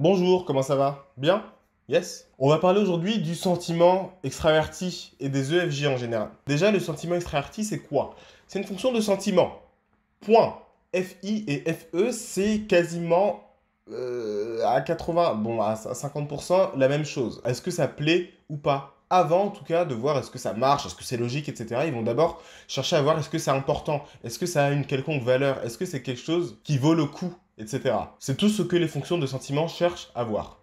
Bonjour, comment ça va Bien Yes On va parler aujourd'hui du sentiment extraverti et des EFG en général. Déjà, le sentiment extraverti, c'est quoi C'est une fonction de sentiment. Point. FI et FE, c'est quasiment euh, à 80, bon, à 50% la même chose. Est-ce que ça plaît ou pas avant en tout cas de voir est-ce que ça marche, est-ce que c'est logique, etc. Ils vont d'abord chercher à voir est-ce que c'est important, est-ce que ça a une quelconque valeur, est-ce que c'est quelque chose qui vaut le coup etc. C'est tout ce que les fonctions de sentiment cherchent à voir.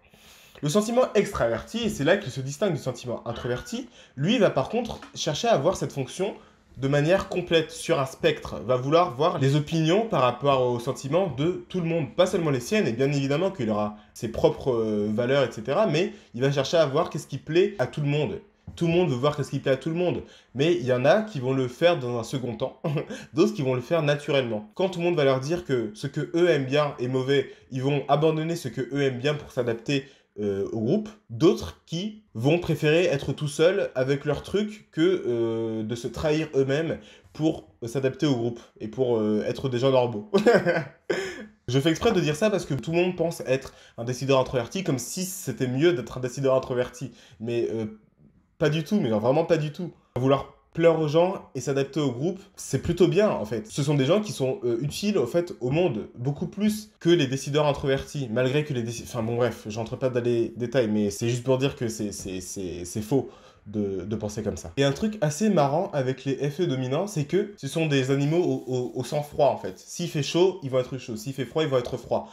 Le sentiment extraverti, et c'est là qu'il se distingue du sentiment introverti, lui va par contre chercher à voir cette fonction de manière complète sur un spectre, va vouloir voir les opinions par rapport au sentiments de tout le monde, pas seulement les siennes, et bien évidemment qu'il aura ses propres euh, valeurs, etc., mais il va chercher à voir qu'est-ce qui plaît à tout le monde. Tout le monde veut voir qu'est-ce qui plaît à tout le monde. Mais il y en a qui vont le faire dans un second temps, d'autres qui vont le faire naturellement. Quand tout le monde va leur dire que ce que eux aiment bien est mauvais, ils vont abandonner ce que eux aiment bien pour s'adapter euh, au groupe, d'autres qui vont préférer être tout seuls avec leur truc que euh, de se trahir eux-mêmes pour s'adapter au groupe et pour euh, être des gens normaux. Je fais exprès de dire ça parce que tout le monde pense être un décideur introverti comme si c'était mieux d'être un décideur introverti. Mais pas du tout, mais vraiment pas du tout. Vouloir pleurer aux gens et s'adapter au groupe, c'est plutôt bien en fait. Ce sont des gens qui sont euh, utiles en fait au monde beaucoup plus que les décideurs introvertis, malgré que les décideurs... Enfin bon bref, j'entre pas dans les détails, mais c'est juste pour dire que c'est faux. De, penser comme ça. Et un truc assez marrant avec les FE dominants, c'est que ce sont des animaux au, au sang froid en fait. S'il fait chaud, ils vont être chauds. S'il fait froid, ils vont être froids.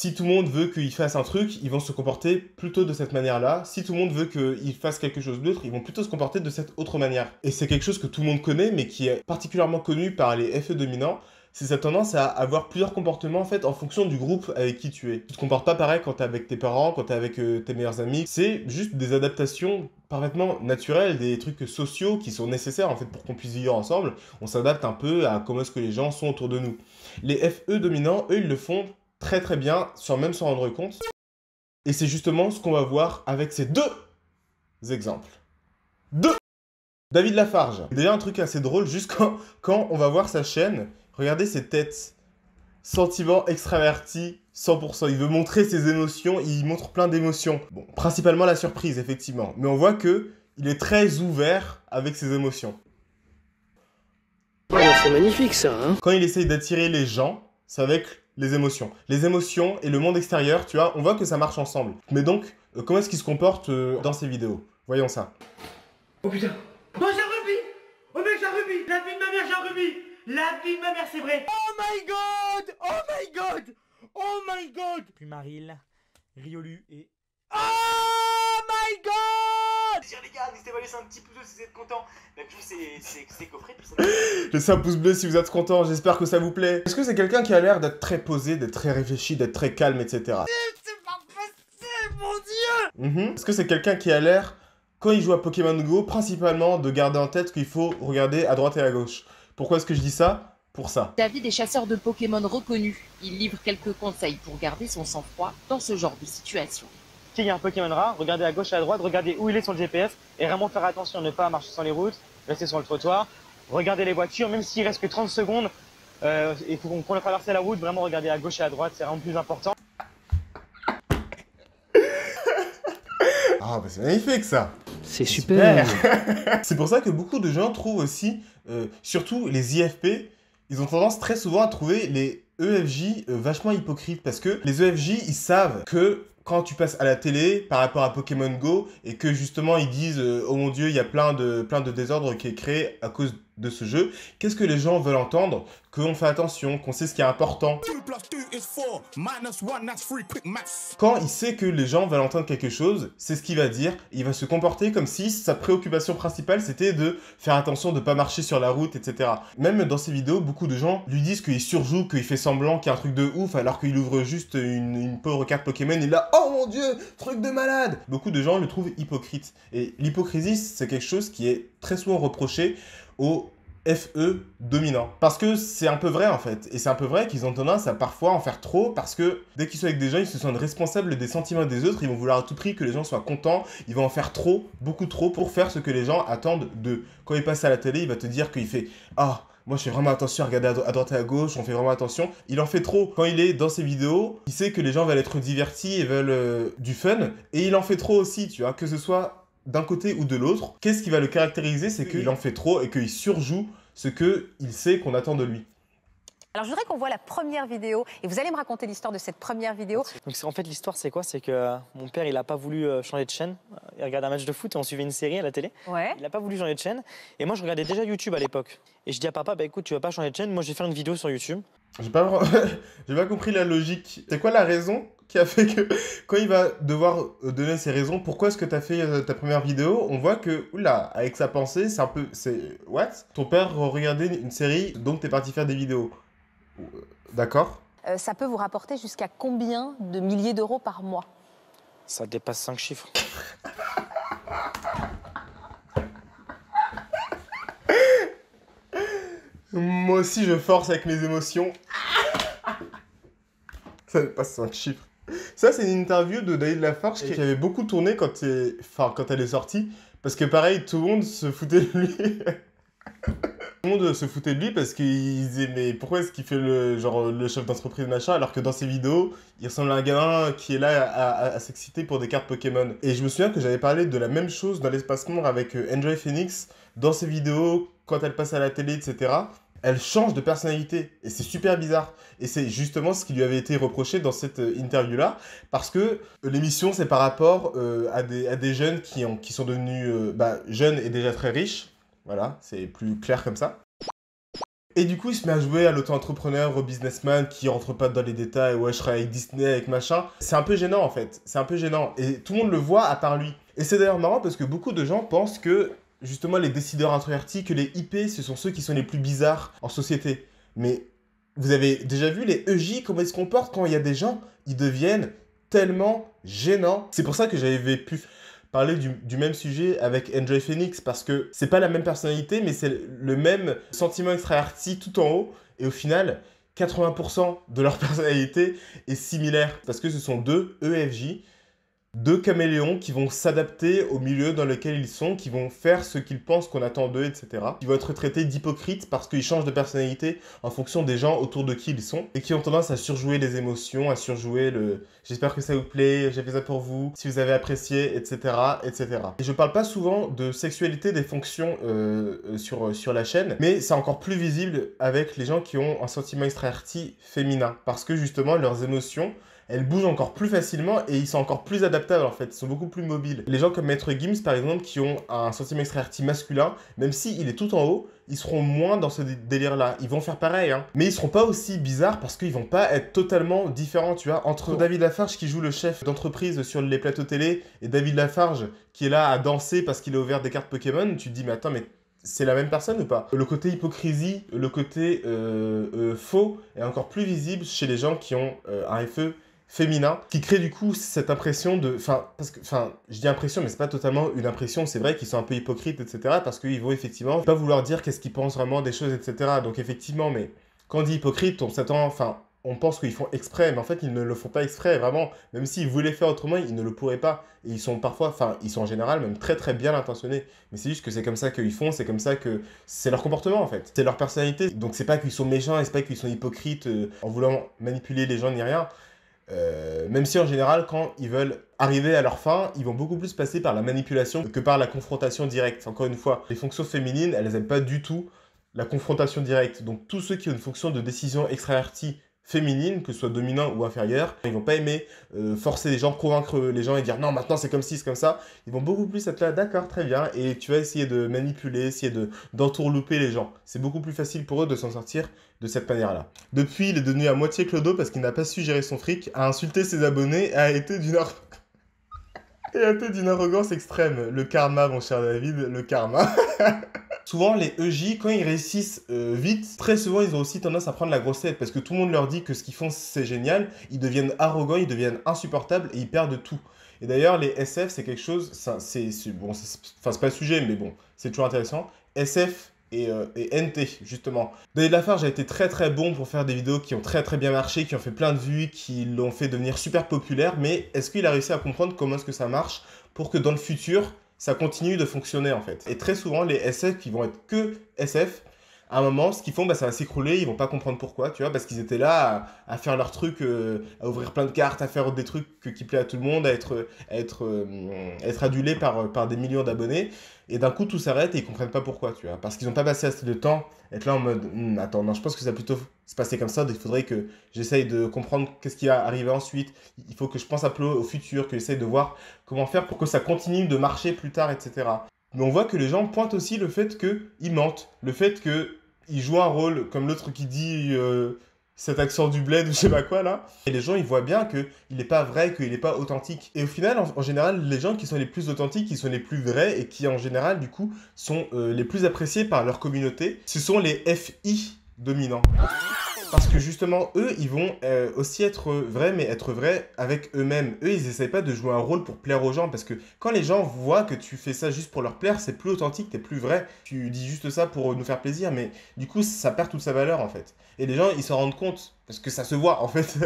Si tout le monde veut qu'ils fasse un truc, ils vont se comporter plutôt de cette manière-là. Si tout le monde veut qu'ils fasse quelque chose d'autre, ils vont plutôt se comporter de cette autre manière. Et c'est quelque chose que tout le monde connaît, mais qui est particulièrement connu par les FE dominants, c'est cette tendance à avoir plusieurs comportements en fait en fonction du groupe avec qui tu es. Tu te comportes pas pareil quand es avec tes parents, quand es avec euh, tes meilleurs amis. C'est juste des adaptations parfaitement naturelles, des trucs sociaux qui sont nécessaires en fait pour qu'on puisse vivre ensemble. On s'adapte un peu à comment est-ce que les gens sont autour de nous. Les FE dominants, eux, ils le font très très bien sans même s'en rendre compte. Et c'est justement ce qu'on va voir avec ces deux exemples. Deux David Lafarge. Déjà un truc assez drôle, juste quand, on va voir sa chaîne, regardez ses têtes. Sentiment extraverti, 100%. Il veut montrer ses émotions, il montre plein d'émotions. Bon, principalement la surprise, effectivement. Mais on voit que il est très ouvert avec ses émotions. Oh, c'est magnifique ça, hein Quand il essaye d'attirer les gens, c'est avec les émotions. Les émotions et le monde extérieur, tu vois, on voit que ça marche ensemble. Mais donc, euh, comment est-ce qu'il se comporte euh, dans ces vidéos Voyons ça. Oh putain Oh j'ai un rubis Oh mec j'ai un rubis La vie de ma mère j'ai un rubis La vie de ma mère c'est vrai Oh my god Oh my god Oh my god Puis Maril, Riolu et... Ah my god les gars, n'hésitez pas à laisser un petit pouce bleu si vous êtes content. La plus c'est coffré, Laissez un pouce bleu si vous êtes content, j'espère que ça vous plaît. Est-ce que c'est quelqu'un qui a l'air d'être très posé, d'être très réfléchi, d'être très calme, etc. C'est pas possible, mon dieu mm-hmm. Est-ce que c'est quelqu'un qui a l'air, quand il joue à Pokémon Go, principalement de garder en tête qu'il faut regarder à droite et à gauche Pourquoi est-ce que je dis ça pour ça. David est chasseur de Pokémon reconnu. Il livre quelques conseils pour garder son sang-froid dans ce genre de situation il y a un Pokémon rare, regardez à gauche et à droite, regardez où il est sur le GPS et vraiment faire attention, ne pas marcher sur les routes, rester sur le trottoir, regardez les voitures, même s'il reste que 30 secondes, euh, il faut qu'on pas traverse la route, vraiment regardez à gauche et à droite, c'est vraiment plus important. Ah bah c'est magnifique ça C'est super, C'est pour ça que beaucoup de gens trouvent aussi, euh, surtout les IFP, ils ont tendance très souvent à trouver les EFJ euh, vachement hypocrites parce que les EFJ ils savent que quand tu passes à la télé par rapport à Pokémon Go et que justement ils disent euh, oh mon dieu il y a plein de plein de désordres qui est créé à cause de ce jeu. Qu'est-ce que les gens veulent entendre Qu'on fait attention, qu'on sait ce qui est important. Quand il sait que les gens veulent entendre quelque chose, c'est ce qu'il va dire. Il va se comporter comme si sa préoccupation principale c'était de faire attention de ne pas marcher sur la route, etc. Même dans ses vidéos, beaucoup de gens lui disent qu'il surjoue, qu'il fait semblant, qu'il y a un truc de ouf, alors qu'il ouvre juste une, une, pauvre carte Pokémon et là, oh mon dieu, truc de malade Beaucoup de gens le trouvent hypocrite. Et l'hypocrisie, c'est quelque chose qui est très souvent reproché au FE dominant. Parce que c'est un peu vrai en fait. Et c'est un peu vrai qu'ils ont tendance à parfois en faire trop parce que dès qu'ils sont avec des gens, ils se sentent responsables des sentiments des autres. Ils vont vouloir à tout prix que les gens soient contents. Ils vont en faire trop, beaucoup trop pour faire ce que les gens attendent d'eux. Quand il passe à la télé, il va te dire qu'il fait Ah, moi je fais vraiment attention à regarder à, droite et à gauche, on fait vraiment attention. Il en fait trop. Quand il est dans ses vidéos, il sait que les gens veulent être divertis et veulent euh, du fun. Et il en fait trop aussi, tu vois, que ce soit d'un côté ou de l'autre, qu'est-ce qui va le caractériser C'est qu'il en fait trop et qu'il surjoue ce qu'il sait qu'on attend de lui. Alors je voudrais qu'on voit la première vidéo et vous allez me raconter l'histoire de cette première vidéo. Donc en fait l'histoire c'est quoi C'est que euh, mon père il n'a pas voulu euh, changer de chaîne. Euh, il regardait un match de foot et on suivait une série à la télé. Ouais. Il n'a pas voulu changer de chaîne et moi je regardais déjà YouTube à l'époque. Et je dis à papa bah écoute tu vas pas changer de chaîne, moi je vais faire une vidéo sur YouTube. J'ai pas pas compris la logique. C'est quoi la raison qui a fait que quand il va devoir euh, donner ses raisons, pourquoi est-ce que tu as fait euh, ta première vidéo, on voit que, oula, avec sa pensée, c'est un peu. C'est. What Ton père regardait une série, donc t'es parti faire des vidéos. Euh, d'accord Ça peut vous rapporter jusqu'à combien de milliers d'euros par mois Ça dépasse 5 chiffres. Moi aussi, je force avec mes émotions. Ça dépasse 5 chiffres. Ça, c'est une interview de David Lafarge qui avait beaucoup tourné quand, quand elle est sortie. Parce que pareil, tout le monde se foutait de lui. tout le monde se foutait de lui parce qu'ils aimaient. mais pourquoi est-ce qu'il fait le genre le chef d'entreprise machin alors que dans ses vidéos il ressemble à un gamin qui est là à, s'exciter pour des cartes Pokémon. Et je me souviens que j'avais parlé de la même chose dans l'espace mort avec euh, Enjoy Phoenix dans ses vidéos quand elle passe à la télé etc elle change de personnalité. Et c'est super bizarre. Et c'est justement ce qui lui avait été reproché dans cette euh, interview-là. Parce que euh, l'émission, c'est par rapport euh, à, des, jeunes qui, sont devenus bah, jeunes et déjà très riches. Voilà, c'est plus clair comme ça. Et du coup, il se met à jouer à l'auto-entrepreneur, au businessman qui rentre pas dans les détails. Ouais, je travaille avec Disney, avec machin. C'est un peu gênant en fait. C'est un peu gênant. Et tout le monde le voit à part lui. Et c'est d'ailleurs marrant parce que beaucoup de gens pensent que justement les décideurs introvertis que les IP, ce sont ceux qui sont les plus bizarres en société. Mais vous avez déjà vu les EJ, comment ils se comportent quand il y a des gens Ils deviennent tellement gênants. C'est pour ça que j'avais pu parler du, même sujet avec Enjoy Phoenix, parce que c'est pas la même personnalité, mais c'est le même sentiment extraverti tout en haut. Et au final, 80% de leur personnalité est similaire, parce que ce sont deux EFJ deux caméléons qui vont s'adapter au milieu dans lequel ils sont, qui vont faire ce qu'ils pensent qu'on attend d'eux, etc. Qui vont être traités d'hypocrites parce qu'ils changent de personnalité en fonction des gens autour de qui ils sont et qui ont tendance à surjouer les émotions, à surjouer le j'espère que ça vous plaît, j'ai fait ça pour vous, si vous avez apprécié, etc. etc. Et je parle pas souvent de sexualité des fonctions euh, euh, sur, euh, sur la chaîne, mais c'est encore plus visible avec les gens qui ont un sentiment extraverti féminin parce que justement leurs émotions elles bougent encore plus facilement et ils sont encore plus adaptables en fait, ils sont beaucoup plus mobiles. Les gens comme Maître Gims par exemple qui ont un sentiment extraverti masculin, même s'il il est tout en haut, ils seront moins dans ce délire-là. Ils vont faire pareil, hein. Mais ils seront pas aussi bizarres parce qu'ils vont pas être totalement différents, tu vois. Entre David Lafarge qui joue le chef d'entreprise sur les plateaux télé et David Lafarge qui est là à danser parce qu'il a ouvert des cartes Pokémon, tu te dis, mais attends, mais c'est la même personne ou pas Le côté hypocrisie, le côté euh, euh, faux est encore plus visible chez les gens qui ont euh, un FE féminin qui crée du coup cette impression de enfin parce que enfin je dis impression mais c'est pas totalement une impression c'est vrai qu'ils sont un peu hypocrites etc parce qu'ils vont effectivement pas vouloir dire qu'est-ce qu'ils pensent vraiment des choses etc donc effectivement mais quand on dit hypocrite on s'attend enfin on pense qu'ils font exprès mais en fait ils ne le font pas exprès vraiment même s'ils voulaient faire autrement ils ne le pourraient pas et ils sont parfois enfin ils sont en général même très très bien intentionnés mais c'est juste que c'est comme ça qu'ils font c'est comme ça que c'est leur comportement en fait c'est leur personnalité donc c'est pas qu'ils sont méchants c'est pas qu'ils sont hypocrites euh, en voulant manipuler les gens ni rien euh, même si en général, quand ils veulent arriver à leur fin, ils vont beaucoup plus passer par la manipulation que par la confrontation directe. Encore une fois, les fonctions féminines, elles n'aiment pas du tout la confrontation directe. Donc tous ceux qui ont une fonction de décision extravertie féminine, que ce soit dominant ou inférieur. Ils vont pas aimer euh, forcer les gens, convaincre les gens et dire non, maintenant c'est comme si c'est comme ça. Ils vont beaucoup plus être là, d'accord, très bien, et tu vas essayer de manipuler, essayer de d'entourlouper les gens. C'est beaucoup plus facile pour eux de s'en sortir de cette manière-là. Depuis, il est devenu à moitié clodo parce qu'il n'a pas su gérer son fric, a insulté ses abonnés, a été d'une et a été d'une arrogance extrême. Le karma, mon cher David, le karma. souvent les EJ, quand ils réussissent euh, vite, très souvent ils ont aussi tendance à prendre la grosse tête parce que tout le monde leur dit que ce qu'ils font c'est génial, ils deviennent arrogants, ils deviennent insupportables et ils perdent tout. Et d'ailleurs, les SF, c'est quelque chose, c'est bon, enfin, c'est pas le sujet, mais bon, c'est toujours intéressant. SF, et, NT, euh, justement. David Lafarge a été très très bon pour faire des vidéos qui ont très très bien marché, qui ont fait plein de vues, qui l'ont fait devenir super populaire, mais est-ce qu'il a réussi à comprendre comment est-ce que ça marche pour que dans le futur, ça continue de fonctionner en fait. Et très souvent, les SF qui vont être que SF, à un moment, ce qu'ils font, bah, ça va s'écrouler, ils vont pas comprendre pourquoi, tu vois, parce qu'ils étaient là à, faire leur truc, euh, à ouvrir plein de cartes, à faire des trucs qui plaît à tout le monde, à être, euh, adulés être, adulé par, par des millions d'abonnés. Et d'un coup, tout s'arrête et ils comprennent pas pourquoi, tu vois, parce qu'ils ont pas passé assez de temps à être là en mode, hmm, attends, non, je pense que ça plutôt se passer comme ça. il faudrait que j'essaye de comprendre qu'est-ce qui va arriver ensuite. Il faut que je pense à peu au futur, que j'essaye de voir comment faire pour que ça continue de marcher plus tard, etc. Mais on voit que les gens pointent aussi le fait qu'ils mentent, le fait qu'ils jouent un rôle, comme l'autre qui dit euh, cet accent du bled ou je sais pas quoi là. Et les gens, ils voient bien qu'il n'est pas vrai, qu'il n'est pas authentique. Et au final, en, général, les gens qui sont les plus authentiques, qui sont les plus vrais et qui, en général, du coup, sont euh, les plus appréciés par leur communauté, ce sont les FI dominant Parce que justement, eux, ils vont euh, aussi être vrais, mais être vrais avec eux-mêmes. Eux, ils essayent pas de jouer un rôle pour plaire aux gens, parce que quand les gens voient que tu fais ça juste pour leur plaire, c'est plus authentique, t'es plus vrai. Tu dis juste ça pour nous faire plaisir, mais du coup, ça perd toute sa valeur, en fait. Et les gens, ils s'en rendent compte, parce que ça se voit, en fait.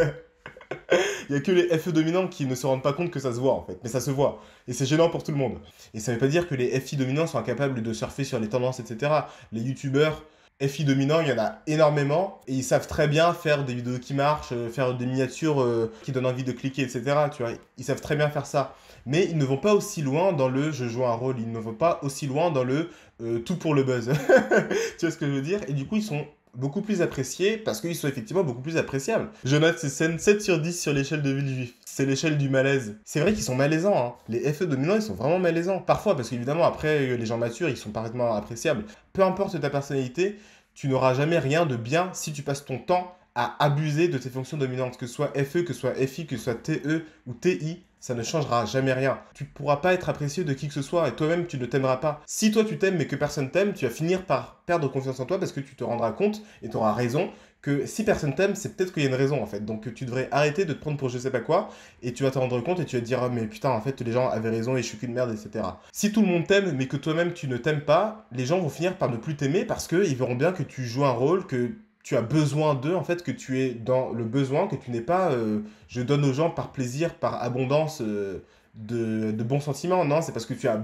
Il y a que les FE dominants qui ne se rendent pas compte que ça se voit en fait, mais ça se voit. Et c'est gênant pour tout le monde. Et ça veut pas dire que les FI dominants sont incapables de surfer sur les tendances, etc. Les youtubeurs, FI dominant, il y en a énormément et ils savent très bien faire des vidéos qui marchent, euh, faire des miniatures euh, qui donnent envie de cliquer, etc. Tu vois, ils savent très bien faire ça. Mais ils ne vont pas aussi loin dans le je joue un rôle, ils ne vont pas aussi loin dans le euh, tout pour le buzz. tu vois ce que je veux dire Et du coup, ils sont beaucoup plus appréciés parce qu'ils sont effectivement beaucoup plus appréciables. Je note ces scènes 7 sur 10 sur l'échelle de Villejuif. C'est l'échelle du malaise. C'est vrai qu'ils sont malaisants. Hein. Les FE dominants, ils sont vraiment malaisants. Parfois, parce qu'évidemment, après, euh, les gens matures, ils sont parfaitement appréciables. Peu importe ta personnalité, tu n'auras jamais rien de bien si tu passes ton temps à abuser de tes fonctions dominantes, que ce soit FE, que ce soit FI, que ce soit TE ou TI ça ne changera jamais rien. Tu ne pourras pas être apprécié de qui que ce soit et toi-même tu ne t'aimeras pas. Si toi tu t'aimes mais que personne t'aime, tu vas finir par perdre confiance en toi parce que tu te rendras compte et tu auras raison que si personne t'aime, c'est peut-être qu'il y a une raison en fait. Donc tu devrais arrêter de te prendre pour je sais pas quoi et tu vas te rendre compte et tu vas te dire oh, mais putain en fait les gens avaient raison et je suis qu'une merde etc. Si tout le monde t'aime mais que toi-même tu ne t'aimes pas, les gens vont finir par ne plus t'aimer parce qu'ils verront bien que tu joues un rôle, que tu as besoin d'eux, en fait, que tu es dans le besoin, que tu n'es pas euh, je donne aux gens par plaisir, par abondance euh, de, bons sentiments. Non, c'est parce que tu as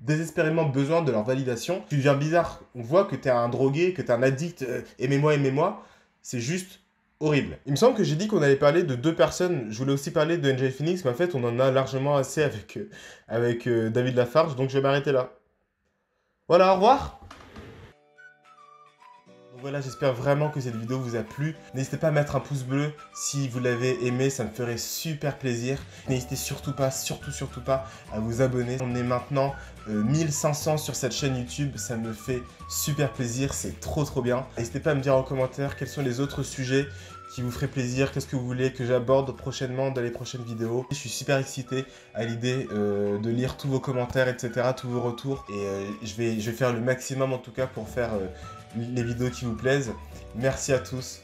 désespérément besoin de leur validation. Tu deviens bizarre. On voit que tu es un drogué, que tu es un addict. Euh, aimez-moi, aimez-moi. C'est juste horrible. Il me semble que j'ai dit qu'on allait parler de deux personnes. Je voulais aussi parler de NJ Phoenix, mais en fait, on en a largement assez avec, avec David Lafarge, donc je vais m'arrêter là. Voilà, au revoir voilà, j'espère vraiment que cette vidéo vous a plu. N'hésitez pas à mettre un pouce bleu si vous l'avez aimé, ça me ferait super plaisir. N'hésitez surtout pas, surtout, surtout pas à vous abonner. On est maintenant 1500 euh, sur cette chaîne YouTube, ça me fait super plaisir, c'est trop trop bien. N'hésitez pas à me dire en commentaire quels sont les autres sujets qui vous ferait plaisir, qu'est-ce que vous voulez que j'aborde prochainement dans les prochaines vidéos. Je suis super excité à l'idée euh, de lire tous vos commentaires, etc., tous vos retours. Et euh, je, vais, je vais faire le maximum en tout cas pour faire euh, les vidéos qui vous plaisent. Merci à tous.